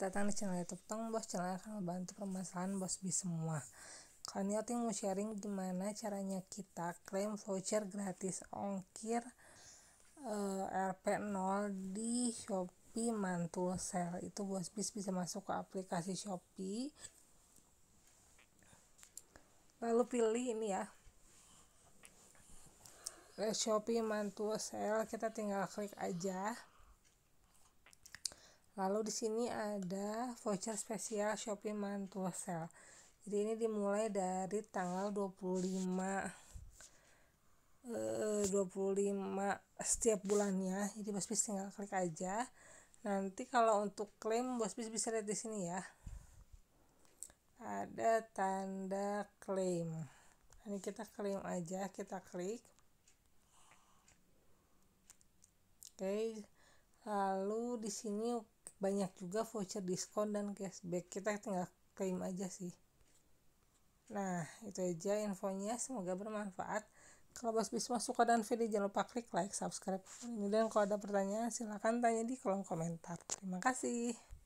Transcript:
datang di channel youtube Tong Bos channel yang akan membantu permasalahan Bos bis semua kali ini aku mau sharing gimana caranya kita klaim voucher gratis ongkir uh, eh, RP0 di Shopee Mantul Sale itu Bos Bis bisa masuk ke aplikasi Shopee lalu pilih ini ya Shopee Mantul Sale kita tinggal klik aja Lalu di sini ada voucher spesial Shopee Mantua Sale. Jadi ini dimulai dari tanggal 25 25 eh, setiap bulannya jadi bos bis tinggal klik aja nanti kalau untuk klaim bos bis bisa lihat di sini ya ada tanda klaim ini kita klaim aja kita klik oke lalu di sini banyak juga voucher diskon dan cashback kita tinggal klaim aja sih nah itu aja infonya semoga bermanfaat kalau bos Bisma suka dan video jangan lupa klik like, subscribe, ini dan kalau ada pertanyaan silahkan tanya di kolom komentar. Terima kasih.